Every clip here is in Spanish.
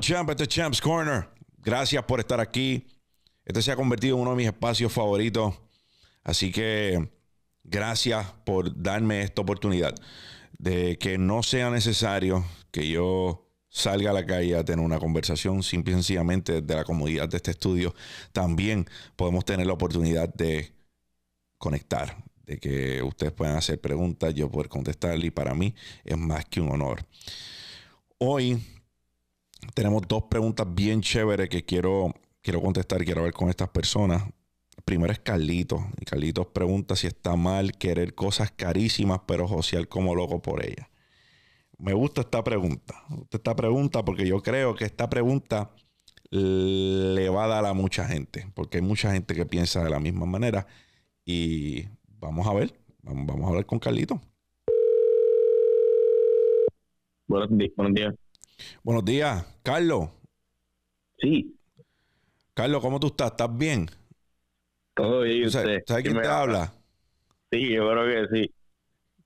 Champ, este Champ's Corner. Gracias por estar aquí. Este se ha convertido en uno de mis espacios favoritos. Así que gracias por darme esta oportunidad de que no sea necesario que yo salga a la calle a tener una conversación, simple y sencillamente de la comodidad de este estudio, también podemos tener la oportunidad de conectar, de que ustedes puedan hacer preguntas, yo poder contestarle y para mí es más que un honor. Hoy tenemos dos preguntas bien chéveres que quiero, quiero contestar y quiero ver con estas personas. Primero es Carlito. Y Carlitos pregunta si está mal querer cosas carísimas, pero social como loco por ellas. Me gusta esta pregunta. Esta pregunta, porque yo creo que esta pregunta le va a dar a mucha gente, porque hay mucha gente que piensa de la misma manera. Y vamos a ver, vamos, a hablar con Carlito. Buenos días. Buenos días, Carlos. Sí. Carlos, ¿cómo tú estás? ¿Estás bien? Todo bien, usted. ¿Sabes, quién te habla? Sí, yo creo que sí.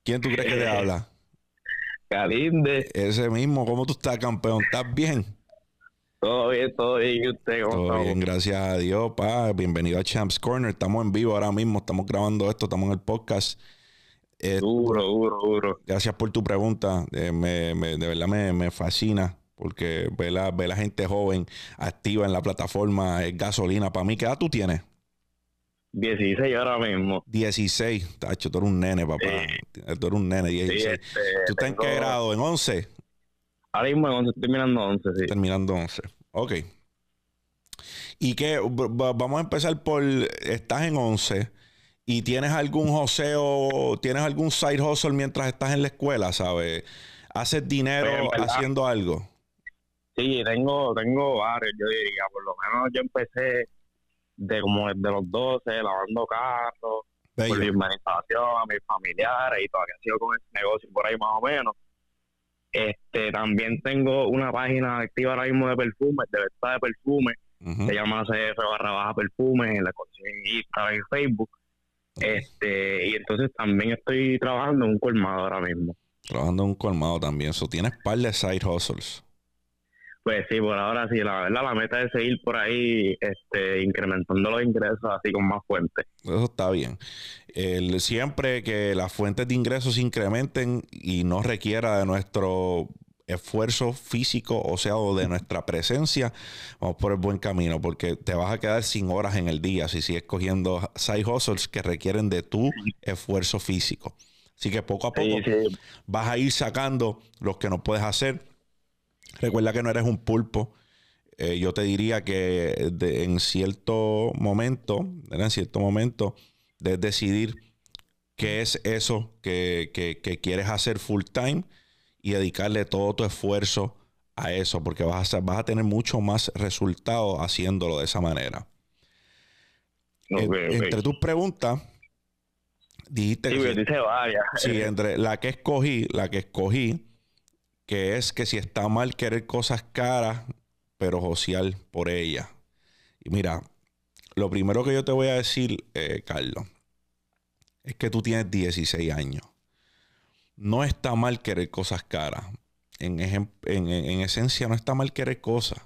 ¿Quién tú crees que te eh, habla? Calinde. Ese mismo, ¿cómo tú estás, campeón? ¿Estás bien? Todo bien, todo bien. ¿Y usted cómo Todo bien, gracias a Dios, pa. Bienvenido a Champs Corner. Estamos en vivo ahora mismo, estamos grabando esto, estamos en el podcast. Eh, duro, duro, duro. Gracias por tu pregunta. Eh, me, me, de verdad me, me fascina porque ve la, la, gente joven activa en la plataforma gasolina para mí. ¿Qué edad tú tienes? 16 ahora mismo. 16, tacho, tú eres un nene, papá. Tú eres un nene, 16. este, ¿Tú estás en qué grado? ¿En 11? Ahora mismo en 11, terminando 11, sí. Terminando 11, ok. ¿Y qué? Vamos a empezar por, estás en 11 y tienes algún joseo, tienes algún side hustle mientras estás en la escuela, ¿sabes? Haces dinero pues, haciendo algo. Sí, tengo, tengo varios, yo diría, por lo menos yo empecé de como de los 12, lavando carros, por mi a mis familiares y todavía sido con ese negocio por ahí más o menos. Este, también tengo una página activa ahora mismo de perfumes, de verdad de perfumes, se llama CF barra baja perfumes, la consiguen en Instagram y Facebook este, y entonces también estoy trabajando en un colmado ahora mismo. Trabajando en un colmado también. eso ¿Tienes par de side hustles? Pues sí, por ahora sí. La verdad, la meta es seguir por ahí este, incrementando los ingresos así con más fuentes. Eso está bien. siempre que las fuentes de ingresos se incrementen y no requiera de nuestro esfuerzo físico, o sea, o de nuestra presencia, vamos por el buen camino, porque te vas a quedar sin horas en el día si sigues cogiendo side hustles que requieren de tu esfuerzo físico. Así que poco a poco vas a ir sacando los que no puedes hacer. Recuerda que no eres un pulpo. Eh, yo te diría que en cierto momento, en cierto momento, de decidir qué es eso que, que quieres hacer full time y dedicarle todo tu esfuerzo a eso, porque vas a, vas a tener mucho más resultado haciéndolo de esa manera. Entre tus preguntas, dijiste sí, entre la que escogí, la que escogí, que es que si está mal querer cosas caras, pero social por ella Y mira, lo primero que yo te voy a decir, eh, Carlos, es que tú tienes 16 años no está mal querer cosas caras. En, esencia, no está mal querer cosas.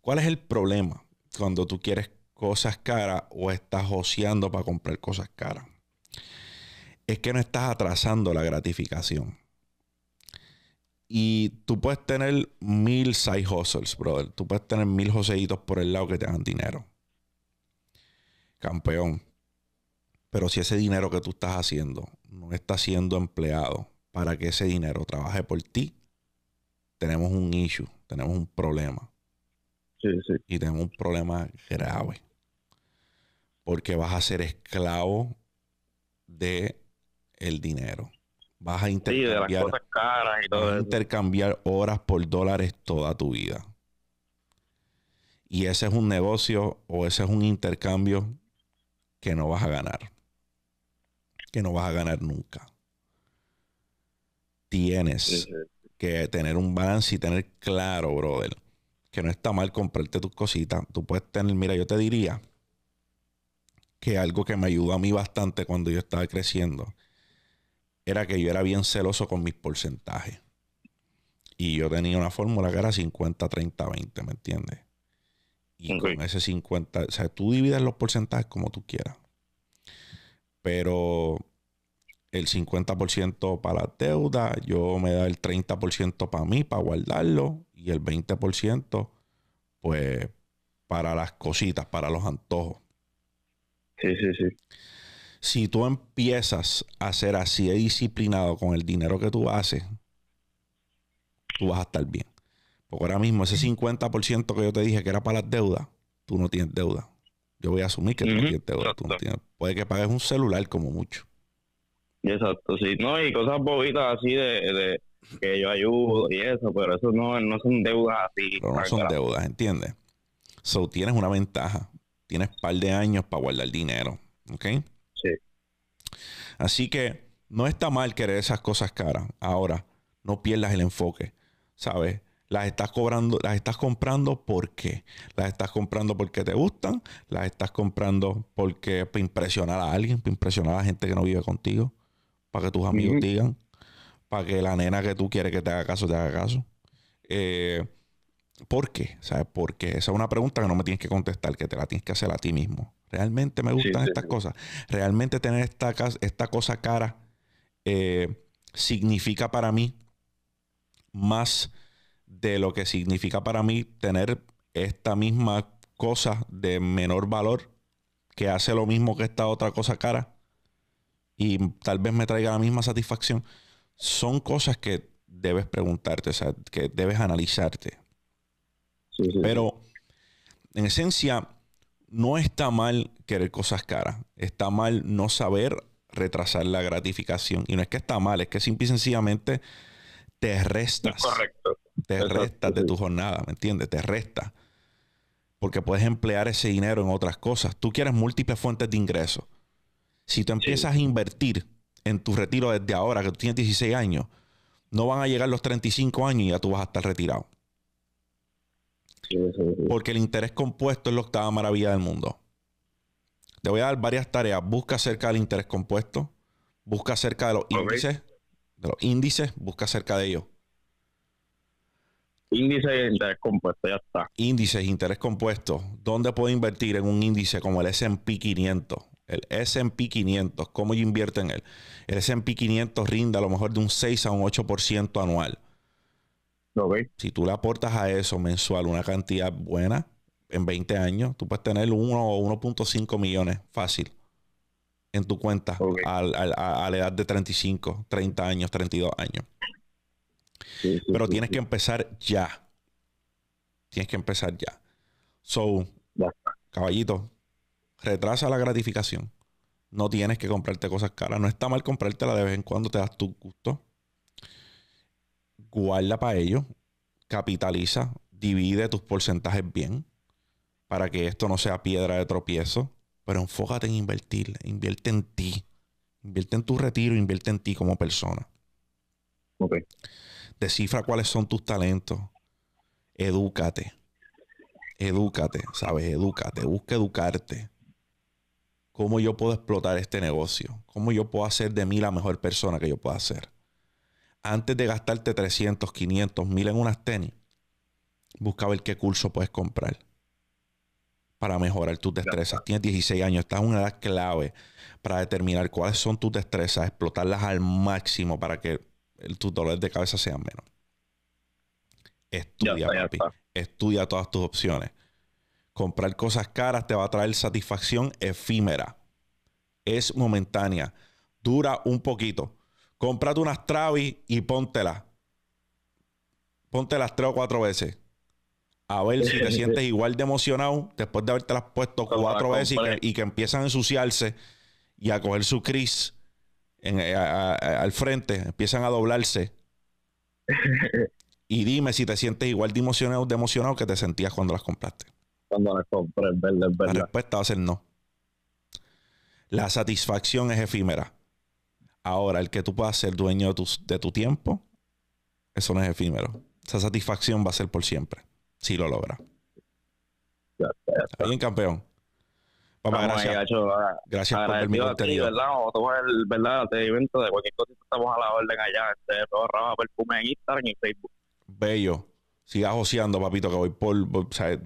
¿Cuál es el problema cuando tú quieres cosas caras o estás joseando para comprar cosas caras? Es que no estás atrasando la gratificación. Y tú puedes tener mil side hustles, brother. Tú puedes tener mil joseitos por el lado que te dan dinero. Campeón, pero si ese dinero que tú estás haciendo no está siendo empleado para que ese dinero trabaje por ti, tenemos un issue, tenemos un problema. Sí, sí. Y tenemos un problema grave. Porque vas a ser esclavo de el dinero. vas a intercambiar horas por dólares toda tu vida. Y ese es un negocio o ese es un intercambio que no vas a ganar que no vas a ganar nunca. Tienes que tener un balance y tener claro, brother, que no está mal comprarte tus cositas. Tú puedes tener, mira, yo te diría que algo que me ayudó a mí bastante cuando yo estaba creciendo era que yo era bien celoso con mis porcentajes. Y yo tenía una fórmula que era 50, 30, 20, ¿me entiendes? Y con ese 50, o sea, tú divides los porcentajes como tú quieras pero el 50% para la deuda, yo me da el 30% para mí, para guardarlo, y el 20% pues para las cositas, para los antojos. Sí, sí, sí. Si tú empiezas a ser así de disciplinado con el dinero que tú haces, tú vas a estar bien. Porque ahora mismo ese 50% que yo te dije que era para las deudas, tú no tienes deuda. Yo voy a asumir que uh -huh. Puede que pagues un celular como mucho. Exacto, sí. No, y cosas bobitas así de, que yo ayudo y eso, pero eso no, no son deudas así. no son deudas, ¿entiendes? So, tienes una ventaja. Tienes par de años para guardar dinero, ¿ok? Sí. Así que no está mal querer esas cosas caras. Ahora, no pierdas el enfoque, ¿sabes? Las estás cobrando, las estás comprando porque las estás comprando porque te gustan, las estás comprando porque impresionar a alguien, para impresionar a la gente que no vive contigo, para que tus amigos digan, para que la nena que tú quieres que te haga caso te haga caso. Eh, ¿Por qué? ¿Sabes Esa es una pregunta que no me tienes que contestar, que te la tienes que hacer a ti mismo. ¿Realmente me gustan estas cosas? ¿Realmente tener esta, esta cosa cara eh, significa para mí más de lo que significa para mí tener esta misma cosa de menor valor que hace lo mismo que esta otra cosa cara y tal vez me traiga la misma satisfacción. Son cosas que debes preguntarte, o sea, que debes analizarte. Pero en esencia, no está mal querer cosas caras. Está mal no saber retrasar la gratificación. Y no es que está mal, es que simple y sencillamente te restas. Correcto. Te restas de tu jornada, ¿me entiendes? Te resta Porque puedes emplear ese dinero en otras cosas. Tú quieres múltiples fuentes de ingresos. Si tú empiezas a invertir en tu retiro desde ahora, que tú tienes 16 años, no van a llegar los 35 años y ya tú vas a estar retirado. Porque el interés compuesto es la octava maravilla del mundo. Te voy a dar varias tareas. Busca acerca del interés compuesto. Busca acerca de los índices. De los índices, busca acerca de ellos. Índice de interés compuesto, ya está. Índices de interés compuesto. ¿Dónde puedo invertir en un índice como el SP 500? El SP 500, ¿cómo yo invierto en él? El SP 500 rinda a lo mejor de un 6 a un 8% anual. Okay. Si tú le aportas a eso mensual una cantidad buena, en 20 años, tú puedes tener 1 o 1.5 millones fácil en tu cuenta a, a, la edad de 35, 30 años, 32 años. Pero tienes que empezar ya. Tienes que empezar ya. So, caballito, retrasa la gratificación. No tienes que comprarte cosas caras. No está mal comprártela de vez en cuando, te das tu gusto. Guarda para ello. Capitaliza. Divide tus porcentajes bien para que esto no sea piedra de tropiezo. Pero enfócate en invertir. Invierte en ti. Invierte en tu retiro, invierte en ti como persona. Ok. Descifra cuáles son tus talentos. Edúcate. Edúcate, ¿sabes? Edúcate. Busca educarte. ¿Cómo yo puedo explotar este negocio? ¿Cómo yo puedo hacer de mí la mejor persona que yo pueda ser? Antes de gastarte 300, 500, 1000 en unas tenis, busca ver qué curso puedes comprar para mejorar tus destrezas. Tienes 16 años, estás en una edad clave para determinar cuáles son tus destrezas, explotarlas al máximo para que tus dolores de cabeza sean menos. Estudia, papi. Estudia todas tus opciones. Comprar cosas caras te va a traer satisfacción efímera. Es momentánea. Dura un poquito. comprate unas Travis y póntelas. Póntelas tres o cuatro veces. A ver si te sientes igual de emocionado después de habértelas puesto cuatro veces y que, y que empiezan a ensuciarse y a coger su cris eh, al frente, empiezan a doblarse. y dime si te sientes igual de emocionado, emocionado que te sentías cuando las compraste. Cuando las La respuesta va a ser no. La satisfacción es efímera. Ahora, el que tú puedas ser dueño de tu, tiempo, eso no es efímero. Esa satisfacción va a ser por siempre, si lo logras. Alguien campeón. Papá, gracias. Ahí, gracias por el minuto ¿verdad? O a el, ¿verdad? El este evento de cualquier cosa estamos a la orden allá. Este, Raba Perfume en Instagram y Facebook. Bello. Siga joseando, papito, que voy por, o sea,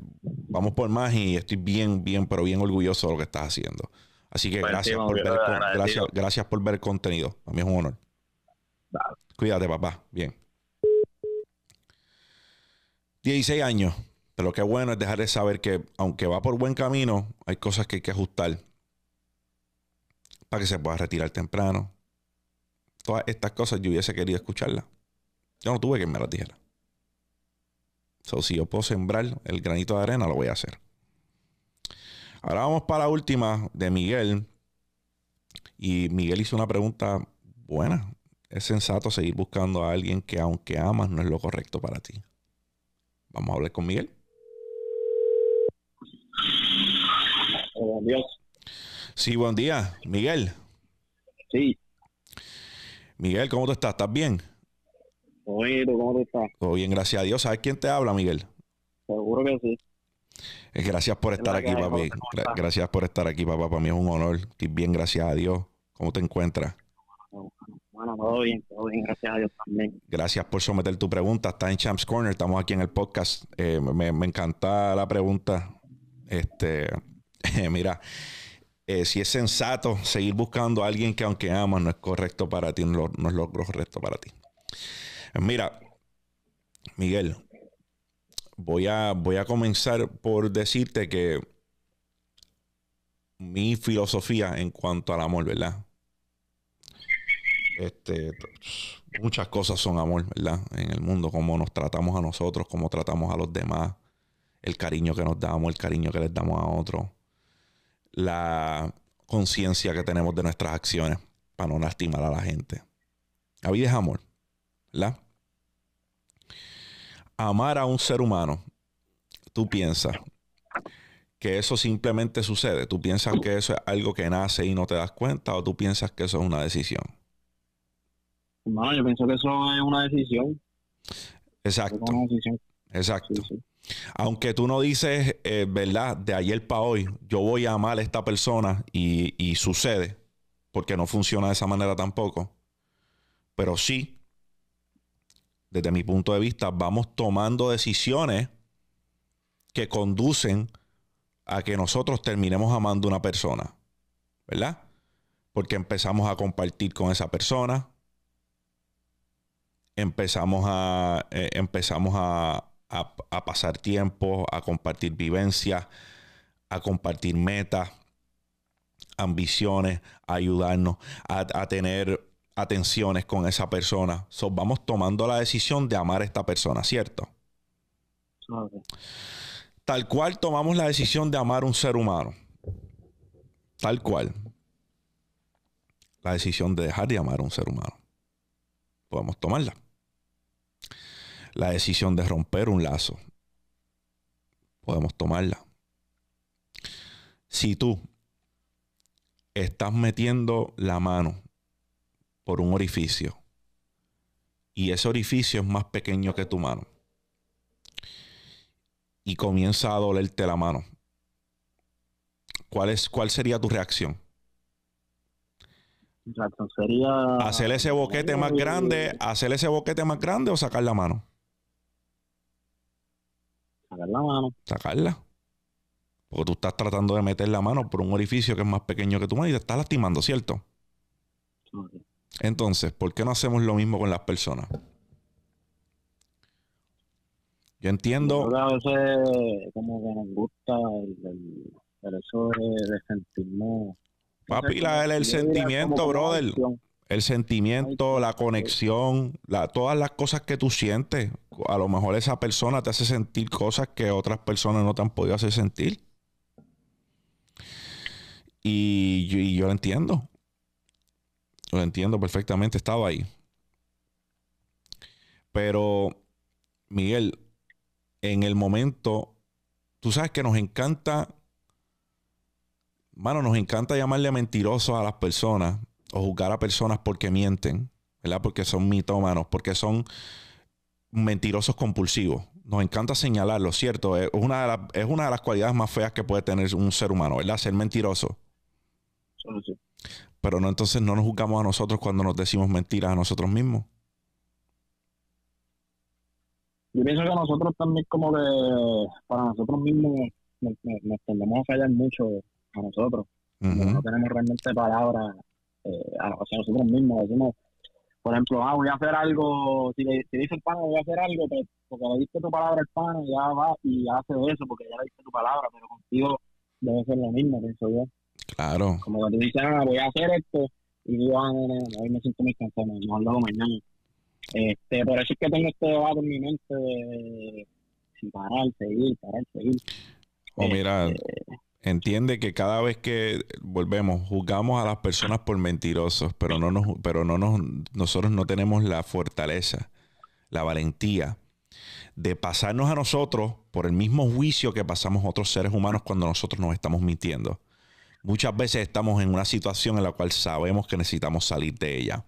vamos por más y estoy bien, bien, pero bien orgulloso de lo que estás haciendo. Así que gracias, por ver, gracias, gracias por ver el contenido. A mí es un honor. Dale. Cuídate, papá. Bien. 16 años. Pero lo que es bueno es dejarle saber que, aunque va por buen camino, hay cosas que hay que ajustar para que se pueda retirar temprano. Todas estas cosas yo hubiese querido escucharlas. Yo no tuve que me las dijera. So, si yo puedo sembrar el granito de arena, lo voy a hacer. Ahora vamos para la última de Miguel. Y Miguel hizo una pregunta buena. Es sensato seguir buscando a alguien que aunque amas no es lo correcto para ti. Vamos a hablar con Miguel. Sí, buen día. Miguel. Sí. Miguel, ¿cómo tú estás? ¿Estás bien? bien, ¿cómo estás? Todo bien, gracias a Dios. ¿Sabes quién te habla, Miguel? Seguro que sí. Eh, gracias por estar aquí, papi. gracias por estar aquí, papá. Para mí es un honor. Estoy bien, gracias a Dios. ¿Cómo te encuentras? Bueno, todo bien, todo bien, gracias a Dios también. Gracias por someter tu pregunta. Está en Champs Corner, estamos aquí en el podcast. Eh, me, me, encanta la pregunta. Este, mira, eh, si es sensato seguir buscando a alguien que aunque amas no es correcto para ti, no, es lo correcto para ti. Mira, Miguel, voy a, voy a comenzar por decirte que mi filosofía en cuanto al amor, ¿verdad? Este, muchas cosas son amor, ¿verdad? En el mundo, como nos tratamos a nosotros, como tratamos a los demás, el cariño que nos damos, el cariño que les damos a otros la conciencia que tenemos de nuestras acciones para no lastimar a la gente. La vida es amor, ¿verdad? Amar a un ser humano, tú piensas que eso simplemente sucede, tú piensas que eso es algo que nace y no te das cuenta o tú piensas que eso es una decisión. No, yo pienso que eso es una decisión. Exacto. Exacto aunque tú no dices, eh, ¿verdad? De ayer para hoy, yo voy a amar a esta persona y, sucede, porque no funciona de esa manera tampoco. Pero sí, desde mi punto de vista, vamos tomando decisiones que conducen a que nosotros terminemos amando a una persona, ¿verdad? Porque empezamos a compartir con esa persona, empezamos a, eh, empezamos a, a, pasar tiempo, a compartir vivencias, a compartir metas, ambiciones, a ayudarnos, a, tener atenciones con esa persona. vamos tomando la decisión de amar a esta persona, ¿cierto? Tal cual tomamos la decisión de amar a un ser humano. Tal cual. La decisión de dejar de amar a un ser humano. Podemos tomarla la decisión de romper un lazo, podemos tomarla. Si tú estás metiendo la mano por un orificio y ese orificio es más pequeño que tu mano y comienza a dolerte la mano, ¿cuál, es, cuál sería tu reacción? sería... Hacer ese boquete más grande, hacer ese boquete más grande o sacar la mano. Sacar la mano. Sacarla. Porque tú estás tratando de meter la mano por un orificio que es más pequeño que tu mano y te estás lastimando, ¿cierto? Entonces, ¿por qué no hacemos lo mismo con las personas? Yo entiendo. Yo a veces, como que nos gusta el, el, eso de, de Papi, la, el, sentimiento, brother. El sentimiento, la conexión, la, todas las cosas que tú sientes. A lo mejor esa persona te hace sentir cosas que otras personas no te han podido hacer sentir. Y, yo, lo entiendo. Lo entiendo perfectamente, estado ahí. Pero, Miguel, en el momento, tú sabes que nos encanta, mano, nos encanta llamarle mentirosos a las personas o juzgar a personas porque mienten, ¿verdad? Porque son mitómanos, porque son mentirosos compulsivos. Nos encanta señalarlo, ¿cierto? Es una, de las, es una de las cualidades más feas que puede tener un ser humano, ¿verdad? Ser mentiroso. Pero no, entonces no nos juzgamos a nosotros cuando nos decimos mentiras a nosotros mismos. Yo pienso que nosotros también como de para nosotros mismos nos, tendemos a fallar mucho a nosotros. No tenemos realmente palabras eh, a, o sea, nosotros mismos decimos, por ejemplo, ah, voy a hacer algo, si le, dice el pano, voy a hacer algo, pero pues, porque le diste tu palabra al pano, ya va y hace eso, porque ya le diste tu palabra, pero contigo debe ser lo mismo, pienso yo. Claro. Como cuando dices, ah, voy a hacer esto, y digo, ah, no, no, no me siento muy cansado, mejor lo hago mañana. Este, por eso es que tengo este debate en mi mente sin parar, seguir, parar, seguir. O mira, este, entiende que cada vez que volvemos, juzgamos a las personas por mentirosos, pero, no pero no nosotros no tenemos la fortaleza, la valentía de pasarnos a nosotros por el mismo juicio que pasamos otros seres humanos cuando nosotros nos estamos mintiendo. Muchas veces estamos en una situación en la cual sabemos que necesitamos salir de ella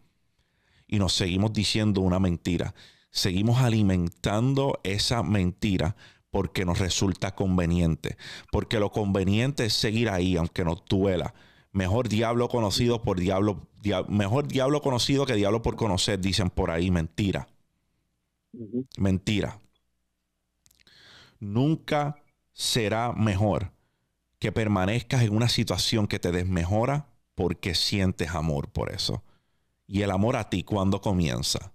y nos seguimos diciendo una mentira. Seguimos alimentando esa mentira porque nos resulta conveniente, porque lo conveniente es seguir ahí, aunque nos duela. Mejor diablo conocido por diablo, mejor diablo conocido que diablo por conocer, dicen por ahí, mentira. Mentira. Nunca será mejor que permanezcas en una situación que te desmejora porque sientes amor por eso. Y el amor a ti, ¿cuándo comienza?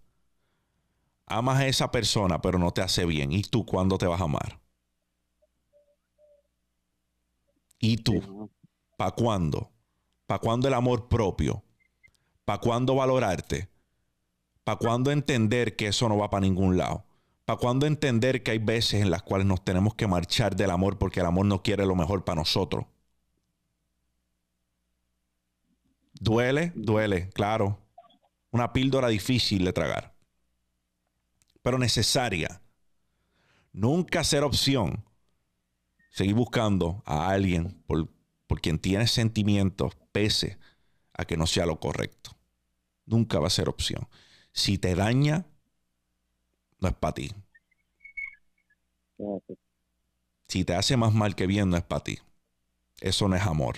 amas a esa persona, pero no te hace bien. ¿Y tú cuándo te vas a amar? ¿Y tú? ¿Para cuándo? ¿Para cuándo el amor propio? ¿Para cuándo valorarte? ¿Para cuándo entender que eso no va para ningún lado? ¿Para cuándo entender que hay veces en las cuales nos tenemos que marchar del amor porque el amor no quiere lo mejor para nosotros? Duele, duele, claro. Una píldora difícil de tragar pero necesaria. Nunca ser opción. Seguir buscando a alguien por, quien tiene sentimientos, pese a que no sea lo correcto. Nunca va a ser opción. Si te daña, no es para ti. Si te hace más mal que bien, no es para ti. Eso no es amor.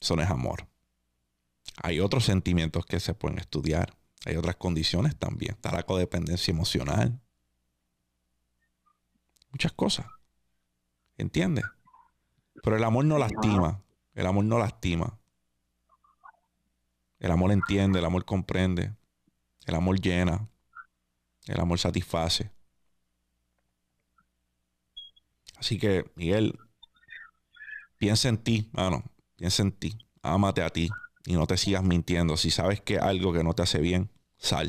Eso no es amor. Hay otros sentimientos que se pueden estudiar. Hay otras condiciones también. Está la codependencia emocional. Muchas cosas. ¿Entiendes? Pero el amor no lastima. El amor no lastima. El amor entiende, el amor comprende. El amor llena. El amor satisface. Así que, Miguel, piensa en ti, mano. Piensa en ti. Ámate a ti y no te sigas mintiendo. Si sabes que algo que no te hace bien, sal.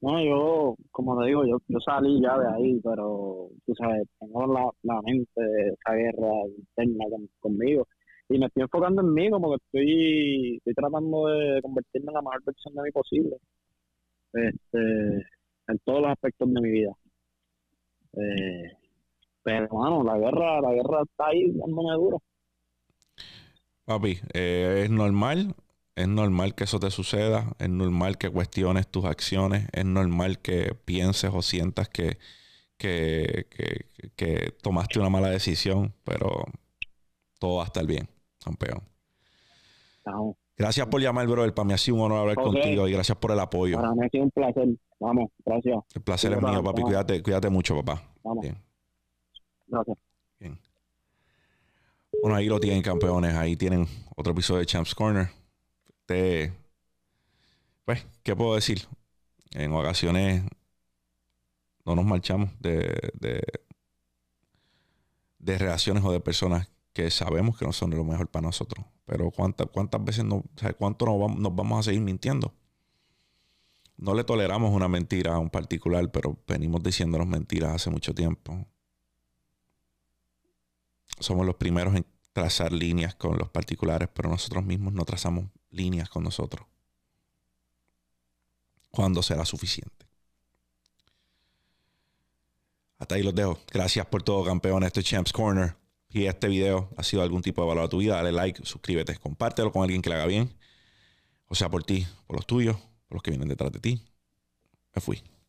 No, yo, como te digo, yo, salí ya de ahí, pero tú sabes, tengo la, mente de esa guerra interna conmigo y me estoy enfocando en mí, como que estoy, tratando de convertirme en la mejor versión de mí posible este, en todos los aspectos de mi vida. Eh, pero, bueno, la guerra, la guerra está ahí dándome duro. Papi, eh, es normal, es normal que eso te suceda, es normal que cuestiones tus acciones, es normal que pienses o sientas que, tomaste una mala decisión, pero todo va a estar bien, campeón. Gracias por llamar, brother. Para mí ha sido un honor hablar contigo y gracias por el apoyo. Para mí ha sido un placer. Vamos, gracias. El placer es mío, papi. Cuídate, cuídate mucho, papá. Vamos. Gracias. Bien. Bueno, ahí lo tienen campeones. Ahí tienen otro episodio de Champs Corner. pues, ¿qué puedo decir? En ocasiones no nos marchamos de, de, de relaciones o de personas que sabemos que no son lo mejor para nosotros. Pero ¿cuántas, cuántas veces no, cuánto nos vamos a seguir mintiendo? No le toleramos una mentira a un particular, pero venimos diciéndonos mentiras hace mucho tiempo somos los primeros en trazar líneas con los particulares, pero nosotros mismos no trazamos líneas con nosotros. ¿Cuándo será suficiente? Hasta ahí los dejo. Gracias por todo, campeón. Este Champs Corner. Si este video ha sido algún tipo de valor a tu vida, dale like, suscríbete, compártelo con alguien que le haga bien. O sea, por ti, por los tuyos, por los que vienen detrás de ti. Me fui.